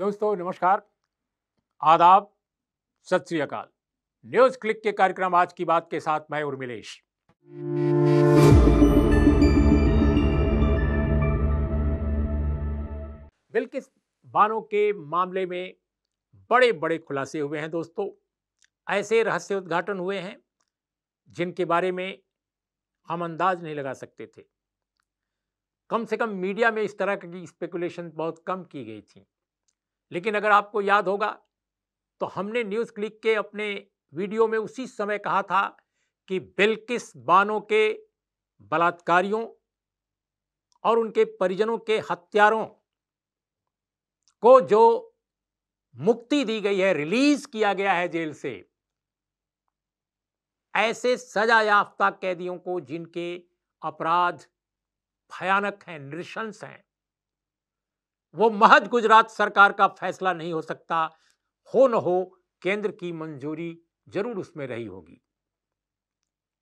दोस्तों नमस्कार आदाब सत श्री अकाल न्यूज़ क्लिक के कार्यक्रम आज की बात के साथ मैं उर्मिलेश बिल्किस बानो के मामले में बड़े बड़े खुलासे हुए हैं दोस्तों ऐसे रहस्य उद्घाटन हुए हैं जिनके बारे में हम अंदाज नहीं लगा सकते थे कम से कम मीडिया में इस तरह की स्पेकुलेशन बहुत कम की गई थी लेकिन अगर आपको याद होगा तो हमने न्यूज़ क्लिक के अपने वीडियो में उसी समय कहा था कि बिल्किस बानो के बलात्कारियों और उनके परिजनों के हत्यारों को जो मुक्ति दी गई है रिलीज किया गया है जेल से ऐसे सजा याफ्ता कैदियों को जिनके अपराध भयानक हैं नृशंस हैं वो महज गुजरात सरकार का फैसला नहीं हो सकता हो न हो केंद्र की मंजूरी जरूर उसमें रही होगी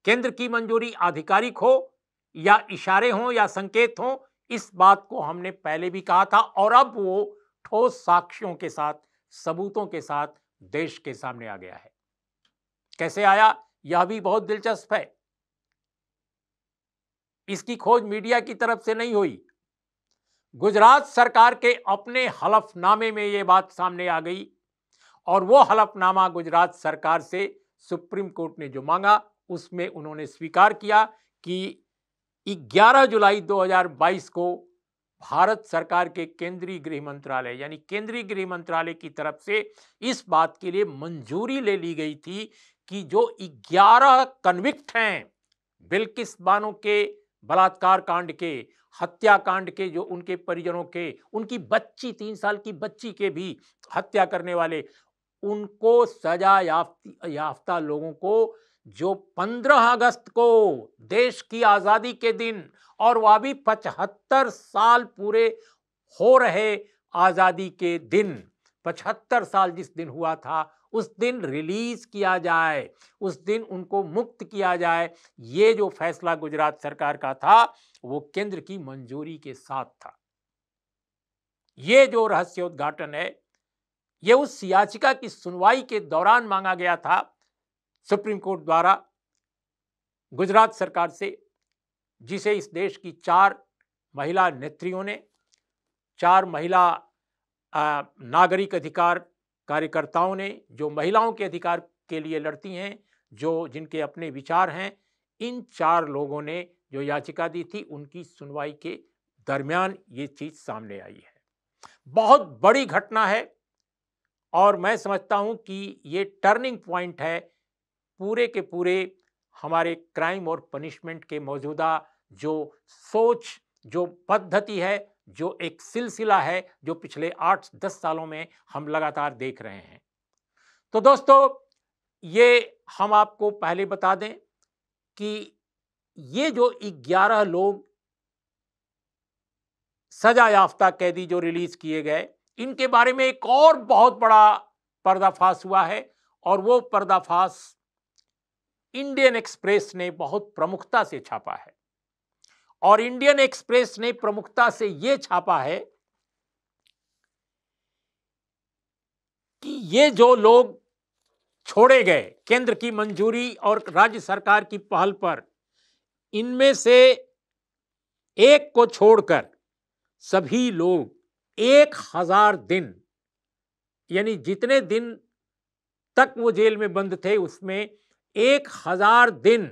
केंद्र की मंजूरी आधिकारिक हो या इशारे हो या संकेत हो इस बात को हमने पहले भी कहा था और अब वो ठोस साक्ष्यों के साथ सबूतों के साथ देश के सामने आ गया है कैसे आया यह भी बहुत दिलचस्प है इसकी खोज मीडिया की तरफ से नहीं हुई गुजरात सरकार के अपने हलफनामे में ये बात सामने आ गई और वो हलफनामा गुजरात सरकार से सुप्रीम कोर्ट ने जो मांगा उसमें उन्होंने स्वीकार किया कि 11 जुलाई 2022 को भारत सरकार के केंद्रीय गृह मंत्रालय यानी केंद्रीय गृह मंत्रालय की तरफ से इस बात के लिए मंजूरी ले ली गई थी कि जो 11 कन्विक्ट हैं बिल्किस बानो के बलात्कार कांड के हत्याकांड के जो उनके परिजनों के उनकी बच्ची तीन साल की बच्ची के भी हत्या करने वाले उनको सजा याफ्ता लोगों को जो 15 अगस्त को देश की आज़ादी के दिन और वह भी पचहत्तर साल पूरे हो रहे आज़ादी के दिन पचहत्तर साल जिस दिन हुआ था उस दिन रिलीज किया जाए उस दिन उनको मुक्त किया जाए ये जो फैसला गुजरात सरकार का था वो केंद्र की मंजूरी के साथ था ये जो रहस्योद्घाटन है ये उस याचिका की सुनवाई के दौरान मांगा गया था सुप्रीम कोर्ट द्वारा गुजरात सरकार से जिसे इस देश की चार महिला नेत्रियों ने चार महिला नागरिक अधिकार कार्यकर्ताओं ने जो महिलाओं के अधिकार के लिए लड़ती हैं जो जिनके अपने विचार हैं इन चार लोगों ने जो याचिका दी थी उनकी सुनवाई के दरमियान ये चीज़ सामने आई है बहुत बड़ी घटना है और मैं समझता हूँ कि ये टर्निंग पॉइंट है पूरे के पूरे हमारे क्राइम और पनिशमेंट के मौजूदा जो सोच जो पद्धति है जो एक सिलसिला है जो पिछले आठ दस सालों में हम लगातार देख रहे हैं तो दोस्तों ये हम आपको पहले बता दें कि ये जो ग्यारह लोग सजा याफ्ता कैदी जो रिलीज किए गए इनके बारे में एक और बहुत बड़ा पर्दाफाश हुआ है और वो पर्दाफाश इंडियन एक्सप्रेस ने बहुत प्रमुखता से छापा है और इंडियन एक्सप्रेस ने प्रमुखता से यह छापा है कि ये जो लोग छोड़े गए केंद्र की मंजूरी और राज्य सरकार की पहल पर इनमें से एक को छोड़कर सभी लोग एक हजार दिन यानी जितने दिन तक वो जेल में बंद थे उसमें एक हजार दिन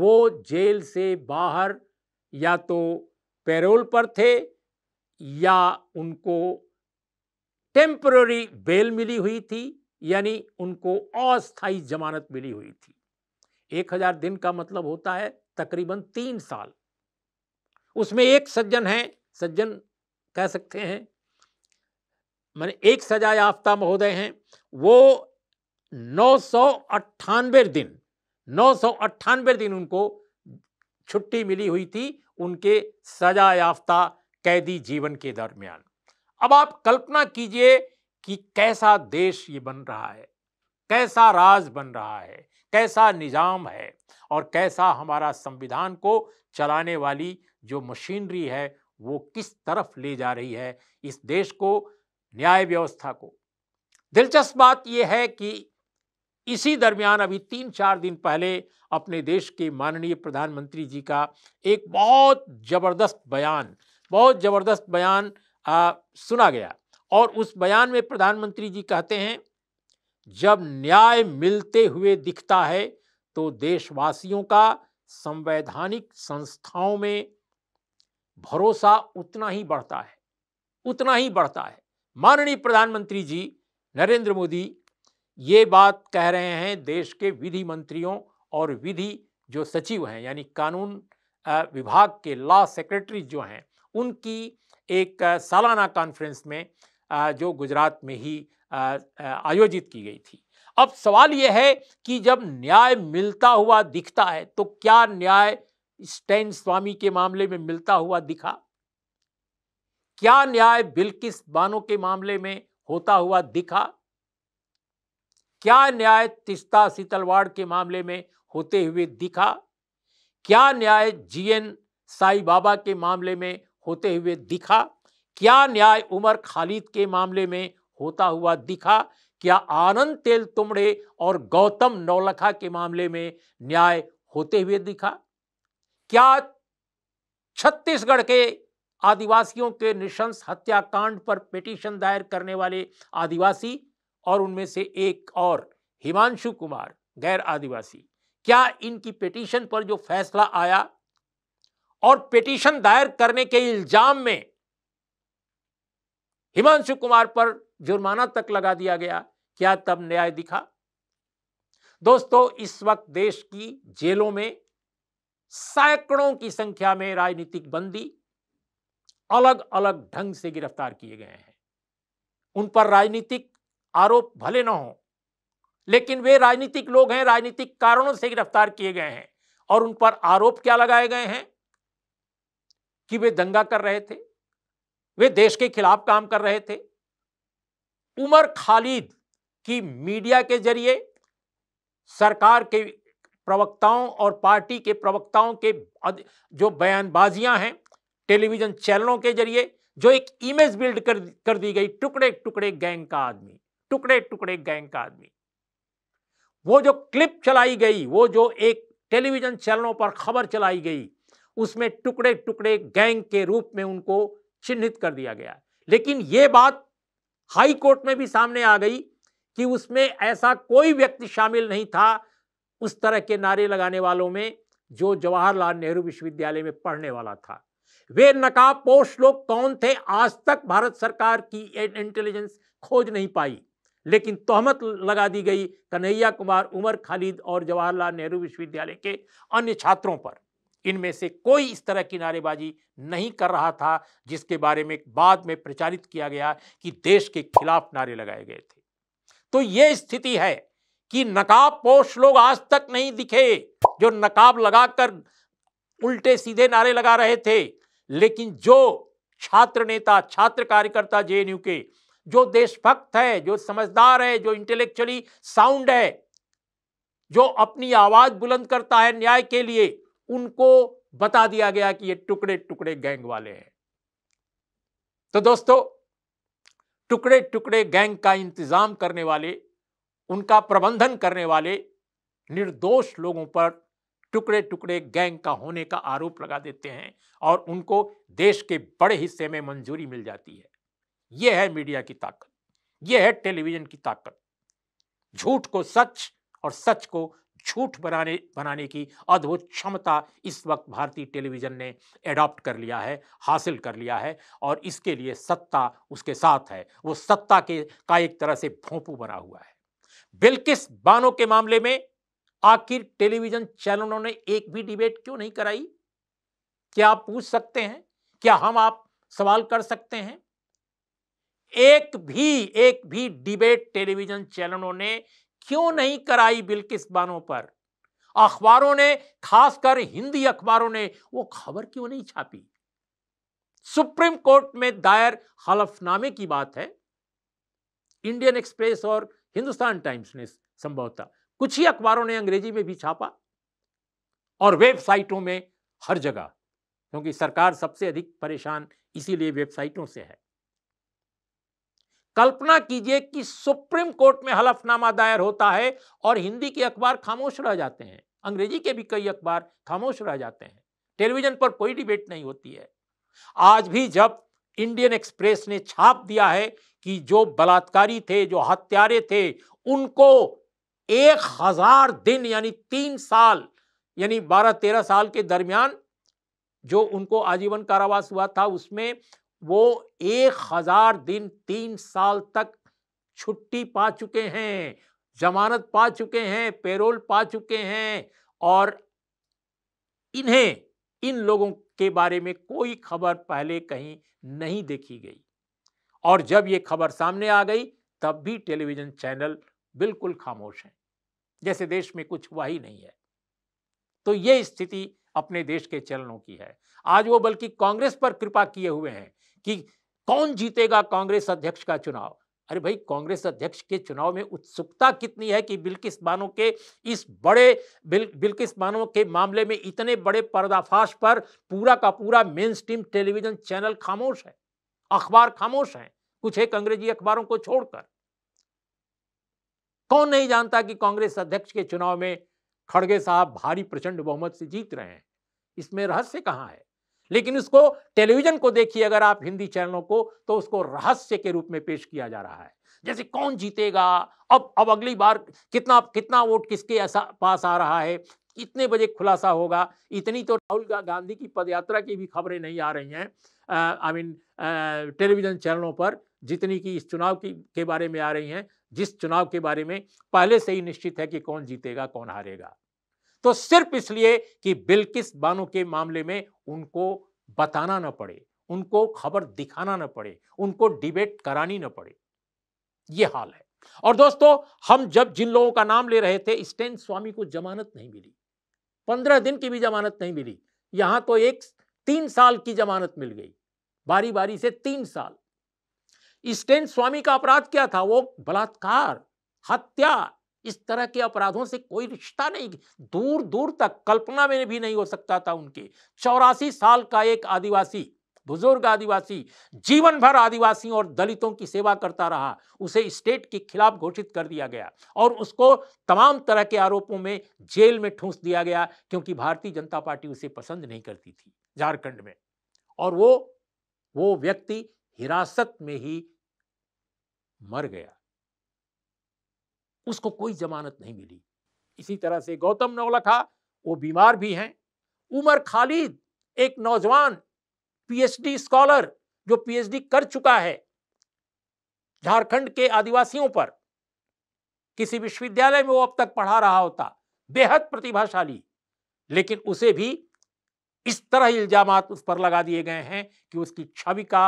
वो जेल से बाहर या तो पैरोल पर थे या उनको टेम्पररी बेल मिली हुई थी यानी उनको अस्थाई जमानत मिली हुई थी एक हजार दिन का मतलब होता है तकरीबन तीन साल उसमें एक सज्जन है सज्जन कह सकते हैं मैंने एक सजा याफ्ता महोदय हैं वो नौ सौ अट्ठानवे दिन नौ सौ अट्ठानवे दिन उनको छुट्टी मिली हुई थी उनके सजा याफ्ता कैदी जीवन के दरमियान अब आप कल्पना कीजिए कि कैसा देश ये बन रहा है कैसा राज बन रहा है कैसा निज़ाम है और कैसा हमारा संविधान को चलाने वाली जो मशीनरी है वो किस तरफ ले जा रही है इस देश को न्याय व्यवस्था को दिलचस्प बात यह है कि इसी दरमियान अभी तीन चार दिन पहले अपने देश के माननीय प्रधानमंत्री जी का एक बहुत ज़बरदस्त बयान बहुत ज़बरदस्त बयान आ, सुना गया और उस बयान में प्रधानमंत्री जी कहते हैं जब न्याय मिलते हुए दिखता है तो देशवासियों का संवैधानिक संस्थाओं में भरोसा उतना ही बढ़ता है उतना ही बढ़ता है माननीय प्रधानमंत्री जी नरेंद्र मोदी ये बात कह रहे हैं देश के विधि मंत्रियों और विधि जो सचिव हैं यानी कानून विभाग के लॉ सेक्रेटरी जो हैं उनकी एक सालाना कॉन्फ्रेंस में जो गुजरात में ही आयोजित की गई थी अब सवाल यह है कि जब न्याय मिलता हुआ दिखता है तो क्या न्याय स्टैन स्वामी के मामले में मिलता हुआ दिखा क्या न्याय बिल्किस बानो के मामले में होता हुआ दिखा क्या न्याय तिस्ता सीतलवाड़ के मामले में होते हुए दिखा क्या न्याय जीएन साई बाबा के मामले में होते हुए दिखा क्या न्याय उमर खालिद के मामले में होता हुआ दिखा क्या आनंद तेल तुमड़े और गौतम नौलखा के मामले में न्याय होते हुए दिखा क्या छत्तीसगढ़ के आदिवासियों के निशंस हत्याकांड पर पिटीशन दायर करने वाले आदिवासी और उनमें से एक और हिमांशु कुमार गैर आदिवासी क्या इनकी पिटीशन पर जो फैसला आया और पिटीशन दायर करने के इल्जाम में हिमांशु कुमार पर जुर्माना तक लगा दिया गया क्या तब न्याय दिखा दोस्तों इस वक्त देश की जेलों में सैकड़ों की संख्या में राजनीतिक बंदी अलग अलग ढंग से गिरफ्तार किए गए हैं उन पर राजनीतिक आरोप भले न हो लेकिन वे राजनीतिक लोग हैं राजनीतिक कारणों से गिरफ्तार किए गए हैं और उन पर आरोप क्या लगाए गए हैं कि वे दंगा कर रहे थे वे देश के खिलाफ काम कर रहे थे उमर खालिद की मीडिया के जरिए सरकार के प्रवक्ताओं और पार्टी के प्रवक्ताओं के जो बयानबाजियां हैं टेलीविजन चैनलों के जरिए जो एक इमेज बिल्ड कर कर दी गई टुकड़े टुकड़े गैंग का आदमी टुकड़े टुकड़े गैंग का आदमी वो जो क्लिप चलाई गई वो जो एक टेलीविजन चैनलों पर खबर चलाई गई उसमें टुकड़े टुकड़े गैंग के रूप में उनको चिन्हित कर दिया गया लेकिन ये बात हाई कोर्ट में भी सामने आ गई कि उसमें ऐसा कोई व्यक्ति शामिल नहीं था उस तरह के नारे लगाने वालों में जो जवाहरलाल नेहरू विश्वविद्यालय में पढ़ने वाला था वे नकाबपोश लोग कौन थे आज तक भारत सरकार की इंटेलिजेंस खोज नहीं पाई लेकिन तोहमत लगा दी गई कन्हैया कुमार उमर खालिद और जवाहरलाल नेहरू विश्वविद्यालय के अन्य छात्रों पर इनमें से कोई इस तरह की नारेबाजी नहीं कर रहा था जिसके बारे में बाद में प्रचारित किया गया कि देश के खिलाफ नारे लगाए गए थे तो ये स्थिति है कि नकाब पोष लोग आज तक नहीं दिखे जो नकाब लगाकर उल्टे सीधे नारे लगा रहे थे लेकिन जो छात्र नेता छात्र कार्यकर्ता जेएनयू के जो देशभक्त है जो समझदार है जो इंटेलेक्चुअली साउंड है जो अपनी आवाज बुलंद करता है न्याय के लिए उनको बता दिया गया कि ये टुकड़े टुकड़े गैंग वाले हैं तो दोस्तों टुकड़े टुकड़े गैंग का इंतजाम करने वाले उनका प्रबंधन करने वाले निर्दोष लोगों पर टुकड़े टुकड़े गैंग का होने का आरोप लगा देते हैं और उनको देश के बड़े हिस्से में मंजूरी मिल जाती है यह है मीडिया की ताकत यह है टेलीविजन की ताकत झूठ को सच और सच को झूठ बनाने बनाने की अद्भुत क्षमता इस वक्त भारतीय टेलीविजन ने एडॉप्ट कर लिया है हासिल कर लिया है और इसके लिए सत्ता उसके साथ है वो सत्ता के का एक तरह से भोंपू बना हुआ है बिल्किस बानो के मामले में आखिर टेलीविजन चैनलों ने एक भी डिबेट क्यों नहीं कराई क्या आप पूछ सकते हैं क्या हम आप सवाल कर सकते हैं एक भी एक भी डिबेट टेलीविजन चैनलों ने क्यों नहीं कराई बिल्किस बानों पर अखबारों ने खासकर हिंदी अखबारों ने वो खबर क्यों नहीं छापी सुप्रीम कोर्ट में दायर हलफनामे की बात है इंडियन एक्सप्रेस और हिंदुस्तान टाइम्स ने संभवतः कुछ ही अखबारों ने अंग्रेजी में भी छापा और वेबसाइटों में हर जगह क्योंकि सरकार सबसे अधिक परेशान इसीलिए वेबसाइटों से है कल्पना कीजिए कि सुप्रीम कोर्ट में हलफनामा दायर होता है और हिंदी के अखबार खामोश रह जाते हैं अंग्रेजी के भी कई अखबार खामोश रह जाते हैं टेलीविजन पर कोई डिबेट नहीं होती है आज भी जब इंडियन एक्सप्रेस ने छाप दिया है कि जो बलात्कारी थे जो हत्यारे थे उनको एक हजार दिन यानी तीन साल यानी बारह तेरह साल के दरमियान जो उनको आजीवन कारावास हुआ था उसमें वो एक हजार दिन तीन साल तक छुट्टी पा चुके हैं जमानत पा चुके हैं पेरोल पा चुके हैं और इन्हें इन लोगों के बारे में कोई खबर पहले कहीं नहीं देखी गई और जब ये खबर सामने आ गई तब भी टेलीविजन चैनल बिल्कुल खामोश हैं जैसे देश में कुछ हुआ ही नहीं है तो ये स्थिति अपने देश के चैनलों की है आज वो बल्कि कांग्रेस पर कृपा किए हुए हैं कि कौन जीतेगा कांग्रेस अध्यक्ष का चुनाव अरे भाई कांग्रेस अध्यक्ष के चुनाव में उत्सुकता कितनी है कि बिल्किस बानो के इस बड़े बिल बिल्किस बानो के मामले में इतने बड़े पर्दाफाश पर पूरा का पूरा मेन स्ट्रीम टेलीविजन चैनल खामोश है अखबार खामोश हैं कुछ एक अंग्रेजी अखबारों को छोड़कर कौन नहीं जानता कि कांग्रेस अध्यक्ष के चुनाव में खड़गे साहब भारी प्रचंड बहुमत से जीत रहे हैं इसमें रहस्य कहाँ है लेकिन इसको टेलीविजन को देखिए अगर आप हिंदी चैनलों को तो उसको रहस्य के रूप में पेश किया जा रहा है जैसे कौन जीतेगा अब अब अगली बार कितना कितना वोट किसके पास आ रहा है इतने बजे खुलासा होगा इतनी तो राहुल गांधी की पदयात्रा की भी खबरें नहीं आ रही हैं आई मीन टेलीविजन चैनलों पर जितनी की इस चुनाव की के बारे में आ रही हैं जिस चुनाव के बारे में पहले से ही निश्चित है कि कौन जीतेगा कौन हारेगा तो सिर्फ इसलिए कि बिल्किस बानो के मामले में उनको बताना ना पड़े उनको खबर दिखाना ना पड़े उनको डिबेट करानी ना पड़े ये हाल है और दोस्तों हम जब जिन लोगों का नाम ले रहे थे स्टेन स्वामी को जमानत नहीं मिली पंद्रह दिन की भी जमानत नहीं मिली यहां तो एक तीन साल की जमानत मिल गई बारी बारी से तीन साल स्टेन स्वामी का अपराध क्या था वो बलात्कार हत्या इस तरह के अपराधों से कोई रिश्ता नहीं दूर दूर तक कल्पना में भी नहीं हो सकता था उनके चौरासी साल का एक आदिवासी बुजुर्ग आदिवासी जीवन भर आदिवासियों और दलितों की सेवा करता रहा उसे स्टेट के खिलाफ घोषित कर दिया गया और उसको तमाम तरह के आरोपों में जेल में ठूंस दिया गया क्योंकि भारतीय जनता पार्टी उसे पसंद नहीं करती थी झारखंड में और वो वो व्यक्ति हिरासत में ही मर गया उसको कोई जमानत नहीं मिली इसी तरह से गौतम नौलखा वो बीमार भी हैं उमर खालिद एक नौजवान पीएचडी स्कॉलर जो पीएचडी कर चुका है झारखंड के आदिवासियों पर किसी विश्वविद्यालय में वो अब तक पढ़ा रहा होता बेहद प्रतिभाशाली लेकिन उसे भी इस तरह इल्जाम उस पर लगा दिए गए हैं कि उसकी छवि का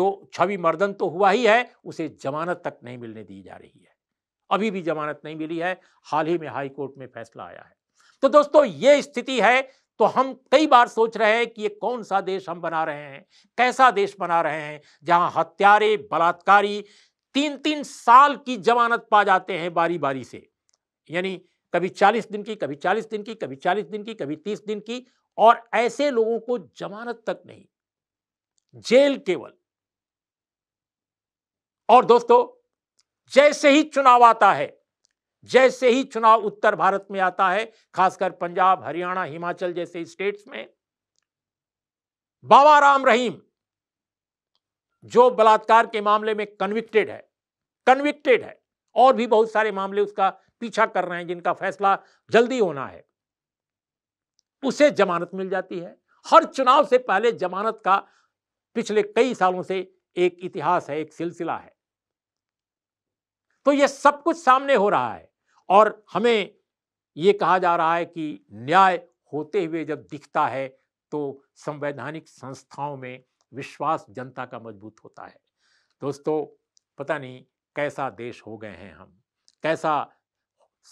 दो छवि मर्दन तो हुआ ही है उसे जमानत तक नहीं मिलने दी जा रही है अभी भी जमानत नहीं मिली है हाल ही में हाई कोर्ट में फैसला आया है तो दोस्तों ये स्थिति है तो हम कई बार सोच रहे हैं कि ये कौन सा देश हम बना रहे हैं कैसा देश बना रहे हैं जहां हत्यारे बलात्कारी तीन तीन साल की जमानत पा जाते हैं बारी बारी से यानी कभी चालीस दिन की कभी चालीस दिन की कभी चालीस दिन की कभी तीस दिन की और ऐसे लोगों को जमानत तक नहीं जेल केवल और दोस्तों जैसे ही चुनाव आता है जैसे ही चुनाव उत्तर भारत में आता है खासकर पंजाब हरियाणा हिमाचल जैसे स्टेट्स में बाबा राम रहीम जो बलात्कार के मामले में कन्विक्टेड है कन्विक्टेड है और भी बहुत सारे मामले उसका पीछा कर रहे हैं जिनका फैसला जल्दी होना है उसे जमानत मिल जाती है हर चुनाव से पहले जमानत का पिछले कई सालों से एक इतिहास है एक सिलसिला है तो ये सब कुछ सामने हो रहा है और हमें ये कहा जा रहा है कि न्याय होते हुए जब दिखता है तो संवैधानिक संस्थाओं में विश्वास जनता का मजबूत होता है दोस्तों पता नहीं कैसा देश हो गए हैं हम कैसा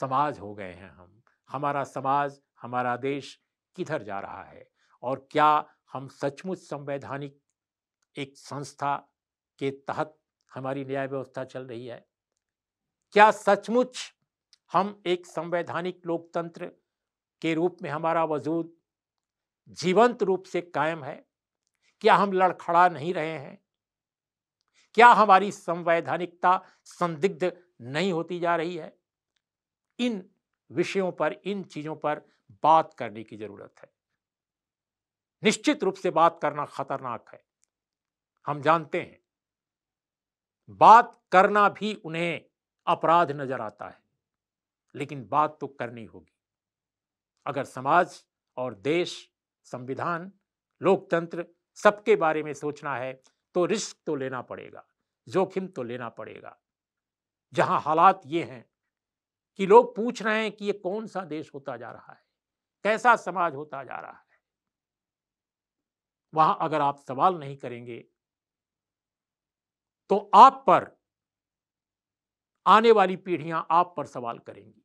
समाज हो गए हैं हम हमारा समाज हमारा देश किधर जा रहा है और क्या हम सचमुच संवैधानिक एक संस्था के तहत हमारी न्याय व्यवस्था चल रही है क्या सचमुच हम एक संवैधानिक लोकतंत्र के रूप में हमारा वजूद जीवंत रूप से कायम है क्या हम लड़खड़ा नहीं रहे हैं क्या हमारी संवैधानिकता संदिग्ध नहीं होती जा रही है इन विषयों पर इन चीजों पर बात करने की जरूरत है निश्चित रूप से बात करना खतरनाक है हम जानते हैं बात करना भी उन्हें अपराध नजर आता है लेकिन बात तो करनी होगी अगर समाज और देश संविधान लोकतंत्र सबके बारे में सोचना है तो रिस्क तो लेना पड़ेगा जोखिम तो लेना पड़ेगा जहां हालात ये हैं कि लोग पूछ रहे हैं कि ये कौन सा देश होता जा रहा है कैसा समाज होता जा रहा है वहां अगर आप सवाल नहीं करेंगे तो आप पर आने वाली पीढ़ियां आप पर सवाल करेंगी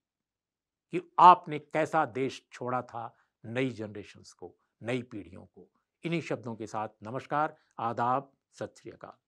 कि आपने कैसा देश छोड़ा था नई जनरेशन को नई पीढ़ियों को इन्हीं शब्दों के साथ नमस्कार आदाब सत श्रीकाल